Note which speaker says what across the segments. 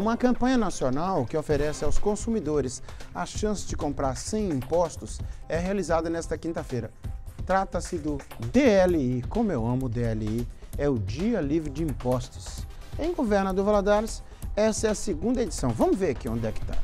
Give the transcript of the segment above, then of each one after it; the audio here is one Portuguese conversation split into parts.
Speaker 1: Uma campanha nacional que oferece aos consumidores a chance de comprar sem impostos é realizada nesta quinta-feira. Trata-se do DLI, como eu amo DLI, é o Dia Livre de Impostos. Em Governador Valadares, essa é a segunda edição. Vamos ver aqui onde é que está.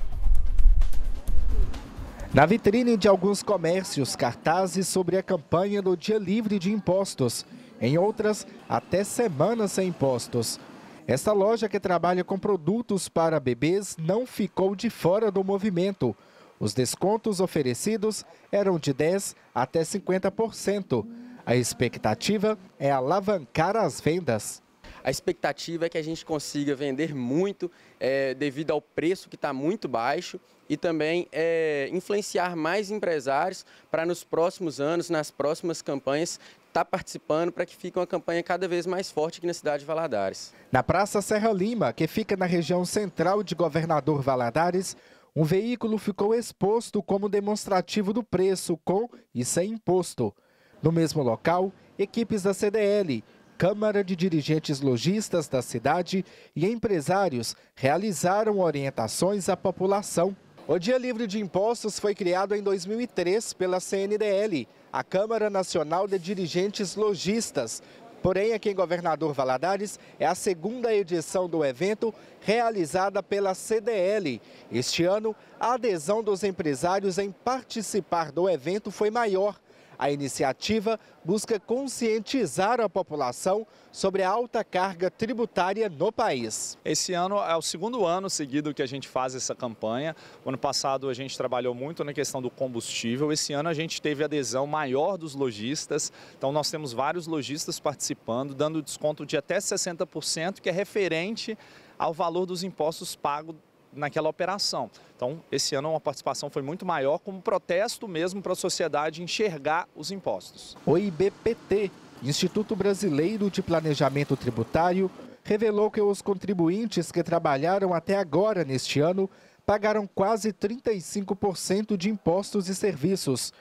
Speaker 2: Na vitrine de alguns comércios, cartazes sobre a campanha do Dia Livre de Impostos. Em outras, até semanas sem impostos. Esta loja que trabalha com produtos para bebês não ficou de fora do movimento. Os descontos oferecidos eram de 10% até 50%. A expectativa é alavancar as vendas.
Speaker 3: A expectativa é que a gente consiga vender muito é, devido ao preço que está muito baixo e também é, influenciar mais empresários para nos próximos anos, nas próximas campanhas, estar tá participando para que fique uma campanha cada vez mais forte aqui na cidade de Valadares.
Speaker 2: Na Praça Serra Lima, que fica na região central de Governador Valadares, um veículo ficou exposto como demonstrativo do preço com e sem imposto. No mesmo local, equipes da CDL Câmara de Dirigentes Logistas da cidade e empresários realizaram orientações à população. O Dia Livre de Impostos foi criado em 2003 pela CNDL, a Câmara Nacional de Dirigentes Logistas. Porém, aqui em Governador Valadares, é a segunda edição do evento realizada pela CDL. Este ano, a adesão dos empresários em participar do evento foi maior, a iniciativa busca conscientizar a população sobre a alta carga tributária no país. Esse ano é o segundo
Speaker 4: ano seguido que a gente faz essa campanha. O ano passado a gente trabalhou muito na questão do combustível. Esse ano a gente teve adesão maior dos lojistas. Então nós temos vários lojistas participando, dando desconto de até 60%, que é referente ao valor dos impostos pagos naquela operação. Então, esse ano uma participação foi muito maior como protesto mesmo para a sociedade enxergar os impostos.
Speaker 2: O IBPT, Instituto Brasileiro de Planejamento Tributário, revelou que os contribuintes que trabalharam até agora neste ano pagaram quase 35% de impostos e serviços.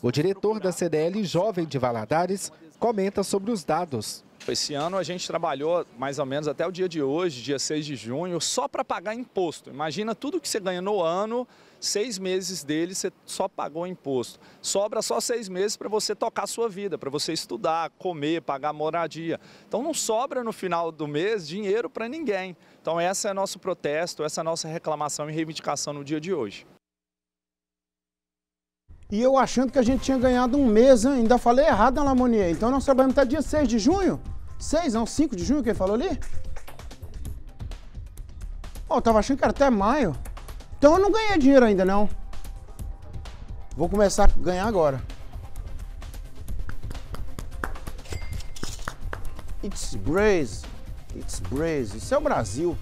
Speaker 2: O diretor da CDL Jovem de Valadares comenta sobre os dados.
Speaker 4: Esse ano a gente trabalhou mais ou menos até o dia de hoje, dia 6 de junho, só para pagar imposto. Imagina tudo que você ganha no ano, seis meses dele você só pagou imposto. Sobra só seis meses para você tocar a sua vida, para você estudar, comer, pagar moradia. Então não sobra no final do mês dinheiro para ninguém. Então esse é nosso protesto, essa é nossa reclamação e reivindicação no dia de hoje.
Speaker 1: E eu achando que a gente tinha ganhado um mês, ainda falei errado na Lamonier. Então nós trabalhamos até dia 6 de junho. 6, não, 5 de junho que ele falou ali? ó eu tava achando que era até maio. Então eu não ganhei dinheiro ainda, não. Vou começar a ganhar agora. It's Braze. It's Braze. Isso é o Brasil.